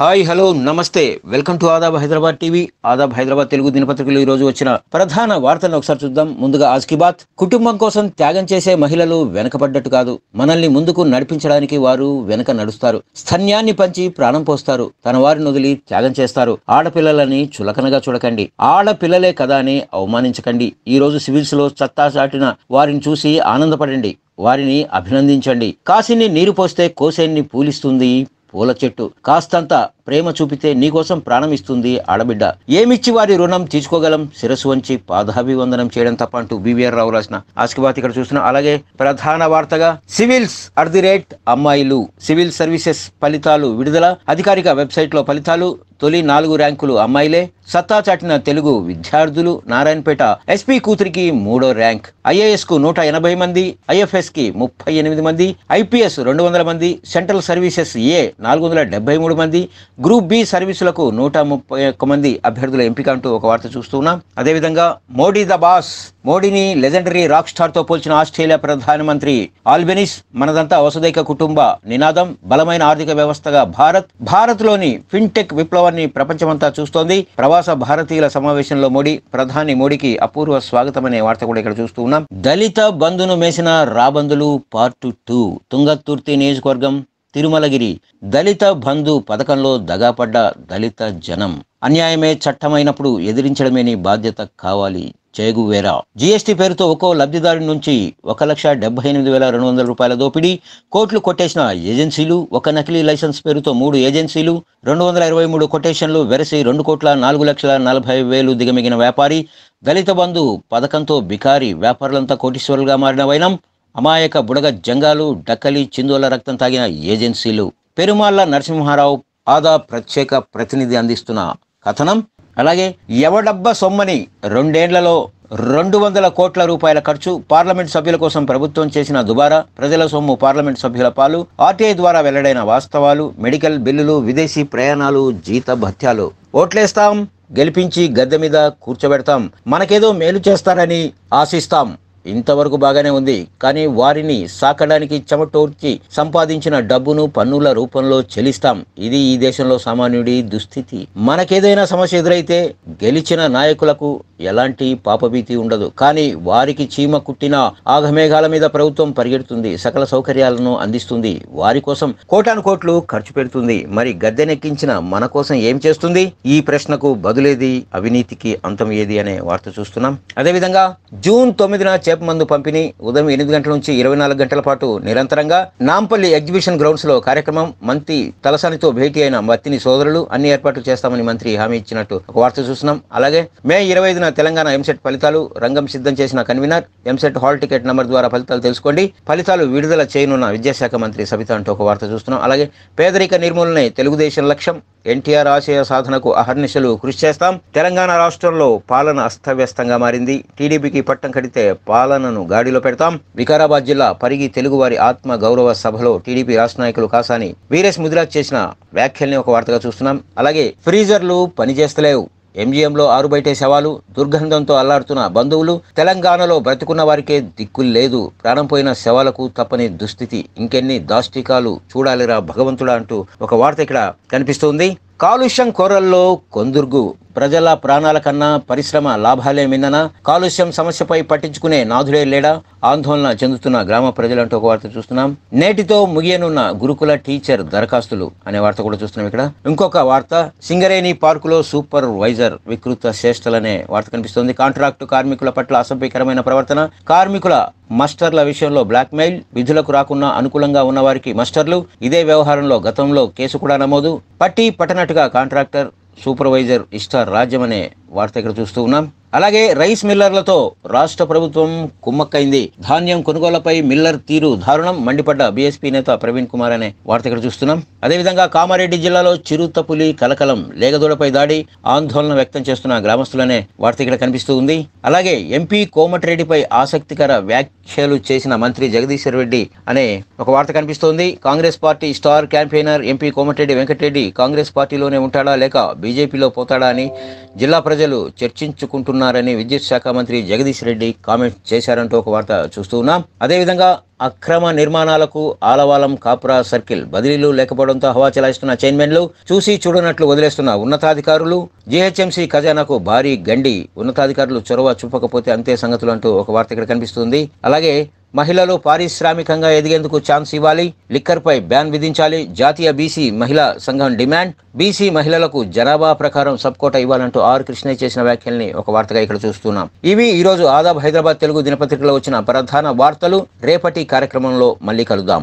hi hello నమస్తే welcome to Adab Hyderabad TV Adab Hyderabad Telugu దినపత్రికలు ఈ రోజు వచ్చిన ప్రధాన వార్తలను ఒకసారి చూద్దాం ముందుగా ఆజ్కి బాత్ కుటుంబం కోసం త్యాగం చేసే మహిళలు వెనకబడ్డట్టు కాదు మనల్ని ముందుకు నడిపించడానికి వారు వెనక నడుస్తారు స్థన్యాన్ని పంచి ప్రాణం పోస్తారు తన వారిని వదిలి త్యాగం చేస్తారు ఆడపిల్లలని చులకనగా చూడకండి ఆడపిల్లలే కదా అని అవమానించకండి ఈ రోజు సివిల్స్ లో చత్తా చాటిన వారిని చూసి ఆనందపడండి వారిని అభినందించండి కాసిని నీరు పోస్తే కోసేన్ని పూలిస్తుంది పూల చెట్టు కాస్తంత ప్రేమ చూపితే నీకోసం ప్రాణం ఇస్తుంది ఆడబిడ్డ ఏమిచ్చి వారి రుణం తీసుకోగలం శిరస్సు వంచి పాదాభివందనం చేయడం తప్ప అంటూ బీవీఆర్ రావు రాసిన ఆస్కిబాత్ ఇక్కడ చూసిన అలాగే ప్రధాన వార్తగా సివిల్స్ అట్ ది రేట్ అమ్మాయిలు సివిల్ సర్వీసెస్ ఫలితాలు విడుదల అధికారిక వెబ్సైట్లో ఫలితాలు తొలి నాలుగు ర్యాంకులు అమ్మాయిలే సత్తా చాటిన తెలుగు విద్యార్థులు నారాయణపేట ఎస్పీ కూతురికి మూడో ర్యాంక్ ఐఏఎస్ కు నూట ఎనభై మంది ఐఎఫ్ఎస్ కి ముప్పై ఎనిమిది మంది ఐపీఎస్ రెండు వందల మంది సెంట్రల్ సర్వీసెస్ ఏ నాలుగు వందల డెబ్బై మూడు మంది గ్రూప్ బి సర్వీసులకు నూట ముప్పై ఒక్క మంది అభ్యర్థుల ఎంపిక అంటూ ఒక వార్త చూస్తున్నాం అదేవిధంగా మోడీ ద బాస్ మోడీని లెజెండరీ రాక్ స్టార్తో పోల్చిన ఆస్ట్రేలియా ప్రధానమంత్రి ఆల్బెనిస్ మనదంతా వసుదైక కుటుంబ నినాదం బలమైన ఆర్థిక వ్యవస్థగా భారత్ భారత్లోని ఫిన్టెక్ విప్లవాన్ని ప్రపంచమంతా చూస్తోంది ప్రవాస భారతీయుల సమావేశంలో మోడీ ప్రధాని మోడీకి అపూర్వ స్వాగతం అనే వార్త కూడా ఇక్కడ చూస్తూ ఉన్నాం దళిత బంధును మేసిన రాబందులు పార్ట్ టూ తుంగతుర్తి నియోజకవర్గం తిరుమలగిరి దళిత బంధు పథకంలో దగాపడ్డ దళిత జనం అన్యాయమే చట్టమైనప్పుడు ఎదిరించడమేని బాధ్యత కావాలి చేగువేరా జీఎస్టీ పేరుతో ఒక్కో లబ్ధిదారు నుంచి ఒక లక్ష డెబ్బై ఎనిమిది వేల రెండు వందల రూపాయల దోపిడీ కోట్లు కొట్టేసిన ఏజెన్సీలు ఒక నకిలీ లైసెన్స్ పేరుతో మూడు ఏజెన్సీలు రెండు వందల ఇరవై మూడు కొటేషన్లు వెరసి రెండు కోట్ల నాలుగు లక్షల నలభై వేలు దిగమిగిన వ్యాపారి దళిత బంధు పథకంతో బికారి వ్యాపారులంతా కోటీశ్వరులుగా మారిన వైనం అమాయక బుడగ జంగాలు డక్కలి చిందోల రక్తం తాగిన ఏజెన్సీలు పెరుమాళ్ల నరసింహారావు ఆదా ప్రత్యేక ప్రతినిధి అందిస్తున్న కథనం అలాగే ఎవడబ్బ సొమ్మని రెండేండ్లలో రెండు వందల కోట్ల రూపాయల ఖర్చు పార్లమెంట్ సభ్యుల కోసం ప్రభుత్వం చేసిన దుబారా ప్రజల సొమ్ము పార్లమెంట్ సభ్యుల పాలు ఆర్టీఐ ద్వారా వెల్లడైన వాస్తవాలు మెడికల్ బిల్లులు విదేశీ ప్రయాణాలు జీత భత్యాలు ఓట్లేస్తాం గెలిపించి గద్దె మీద కూర్చోబెడతాం మనకేదో మేలు చేస్తారని ఆశిస్తాం ఇంతవరకు బాగానే ఉంది కానీ వారిని సాకడానికి చెమటోర్చి సంపాదించిన డబ్బును పన్నుల రూపంలో చెల్లిస్తాం ఇది ఈ దేశంలో సామాన్యుడి దుస్థితి మనకేదైనా సమస్య ఎదురైతే గెలిచిన నాయకులకు ఎలాంటి పాపభీతి ఉండదు కానీ వారికి చీమ కుట్టిన ఆగమేఘాల మీద ప్రభుత్వం పరిగెడుతుంది సకల సౌకర్యాలను అందిస్తుంది వారి కోసం కోటాను కోట్లు ఖర్చు పెడుతుంది మరి గద్దెనెక్కించిన మన కోసం ఏం చేస్తుంది ఈ ప్రశ్నకు బదులేది అవినీతికి అంతం ఏది అనే వార్త చూస్తున్నాం అదేవిధంగా జూన్ తొమ్మిదిన వేప మందు పంపిణీ ఉదయం ఎనిమిది గంటల నుంచి ఇరవై నాలుగు గంటల పాటు నిరంతరంగా నాంపల్లి ఎగ్జిబిషన్ గ్రౌండ్స్ లో కార్యక్రమం మంత్రి తలసానితో భేటీ అయిన మత్తిని సోదరులు అన్ని ఏర్పాట్లు చేస్తామని మంత్రి హామీ ఇచ్చినట్టు ఒక వార్త చూస్తున్నాం అలాగే మే ఇరవై ఐదున తెలంగాణ ఎంసెట్ ఫలితాలు రంగం సిద్ధం చేసిన convener EAMCET hall ticket number ద్వారా ఫలితాలు తెలుసుకోండి ఫలితాలు విడుదల చేయనున్న విద్యాశాఖ మంత్రి సబిత అంటూ ఒక వార్త చూస్తున్నాం అలాగే పేదరిక నిర్మూలనే తెలుగుదేశం లక్ష్యం ఎన్టీఆర్ ఆశయ సాధనకు అహర్నిశలు కృషి చేస్తాం తెలంగాణ రాష్ట్రంలో పాలన అస్తవ్యస్తంగా మారింది టీడీపీకి పట్టం కడితే పా పాలనను గాడిలో పెడతాం వికారాబాద్ జిల్లా పరిగి తెలుగువారి ఆత్మ గౌరవ సభలో టీడీపీ రాష్ట్ర నాయకులు కాసాని వీరేష్ ముదిరాజ్ చేసిన వ్యాఖ్యల్ని ఒక వార్తగా చూస్తున్నాం అలాగే ఫ్రీజర్లు పనిచేస్తలేవు ఎంజీఎంలో ఆరుబయటే శవాలు దుర్గంధంతో అల్లాడుతున్న బంధువులు తెలంగాణలో బ్రతుకున్న వారికే దిక్కులు లేదు ప్రాణం పోయిన శవాలకు తప్పని దుస్థితి ఇంకెన్ని దాష్టికాలు చూడాలిరా భగవంతుడా అంటూ ఒక వార్త ఇక్కడ కనిపిస్తోంది కాలుష్యం కొరల్లో కొందుర్గు ప్రజల ప్రాణాల కన్నా పరిశ్రమ లాభాలే మిన్ననా కాలుష్యం సమస్యపై పట్టించుకునే నాథుడే లేడా ఆందోళన చెందుతున్న గ్రామ ప్రజలంటూ ఒక వార్త చూస్తున్నాం నేటితో ముగియనున్న గురుకుల టీచర్ దరఖాస్తులు అనే వార్త కూడా చూస్తున్నాం ఇక్కడ ఇంకొక వార్త సింగరేణి పార్కులో సూపర్వైజర్ వికృత శ్రేష్టలనే వార్త కనిపిస్తోంది కాంట్రాక్టు కార్మికుల పట్ల అసభ్యకరమైన ప్రవర్తన కార్మికుల మస్టర్ల విషయంలో బ్లాక్మెయిల్ విధులకు రాకుండా అనుకూలంగా ఉన్నవారికి మస్టర్లు ఇదే వ్యవహారంలో గతంలో కేసు కూడా నమోదు పట్టి పట్టనట్టుగా కాంట్రాక్టర్ సూపర్వైజర్ ఇష్టార్ రాజ్యం అనే వార్త ఇక్కడ చూస్తూ ఉన్నాం అలాగే రైస్ మిల్లర్లతో రాష్ట్ర ప్రభుత్వం కుమ్మక్కైంది ధాన్యం కొనుగోలుపై మిల్లర్ తీరు దారుణం మండిపడ్డ బీఎస్పీ నేత ప్రవీణ్ కుమార్ అనే వార్త ఇక్కడ చూస్తున్నాం అదేవిధంగా కామారెడ్డి జిల్లాలో చిరుతపులి కలకలం లేగదూడపై దాడి ఆందోళన వ్యక్తం చేస్తున్న గ్రామస్తులనే వార్త ఇక్కడ కనిపిస్తూ ఉంది అలాగే ఎంపీ కోమటిరెడ్డిపై ఆసక్తికర వ్యాఖ్యలు చేసిన మంత్రి జగదీశ్వర్ రెడ్డి అనే ఒక వార్త కనిపిస్తోంది Congress party star campaigner MP Komatireddy Venkatreddy Congress పార్టీలోనే ఉంటాడా లేక బీజేపీలో పోతాడా అని జిల్లా ప్రజలు చర్చించుకుంటున్నారు ఉన్నారని విద్యుత్ శాఖ మంత్రి జగదీష్ రెడ్డి కామెంట్ చేశారంటూ ఒక వార్త చూస్తూ ఉన్నాం అదేవిధంగా అక్రమ నిర్మాణాలకు ఆలవాలం కాపురా సర్కిల్ బదిలీలు లేకపోవడంతో హవా చలాయిస్తున్న చైర్మన్లు చూసి చూడనట్లు వదిలేస్తున్న ఉన్నతాధికారులు జీహెచ్ఎంసీ ఖజానాకు భారీ గండి ఉన్నతాధికారులు చొరవ చూపకపోతే అంతే సంగతులు అంటూ ఒక వార్త ఇక్కడ కనిపిస్తుంది అలాగే మహిళలు పారిశ్రామికంగా ఎదిగేందుకు ఛాన్స్ ఇవ్వాలి లిక్కర్పై బ్యాన్ విధించాలి జాతీయ బీసీ మహిళా సంఘం డిమాండ్ బీసీ మహిళలకు జనాభా ప్రకారం సబ్కోట ఇవ్వాలంటూ ఆర్ కృష్ణయ్య చేసిన వ్యాఖ్యల్ని ఒక వార్తగా ఇక్కడ చూస్తున్నాం ఇవి ఈరోజు ఆదాబ్ హైదరాబాద్ తెలుగు దినపత్రికలో వచ్చిన ప్రధాన వార్తలు రేపటి కార్యక్రమంలో మళ్ళీ కలుద్దాం